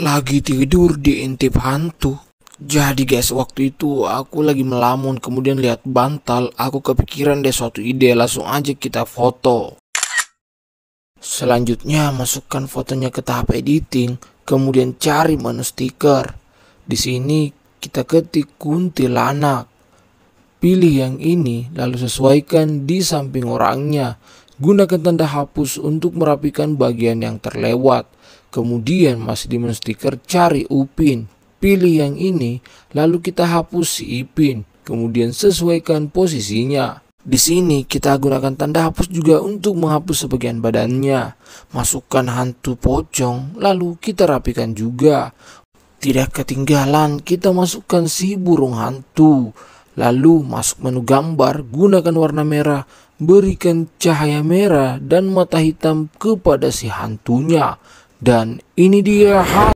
lagi tidur diintip hantu. Jadi guys, waktu itu aku lagi melamun kemudian lihat bantal, aku kepikiran deh suatu ide langsung aja kita foto. Selanjutnya masukkan fotonya ke tahap editing, kemudian cari menu stiker. Di sini kita ketik kuntilanak. Pilih yang ini lalu sesuaikan di samping orangnya. Gunakan tanda hapus untuk merapikan bagian yang terlewat. Kemudian masih dimen stiker cari upin. Pilih yang ini, lalu kita hapus si ipin. Kemudian sesuaikan posisinya. Di sini kita gunakan tanda hapus juga untuk menghapus sebagian badannya. Masukkan hantu pocong, lalu kita rapikan juga. Tidak ketinggalan, kita masukkan si burung hantu. Lalu masuk menu gambar, gunakan warna merah, berikan cahaya merah dan mata hitam kepada si hantunya. Dan ini dia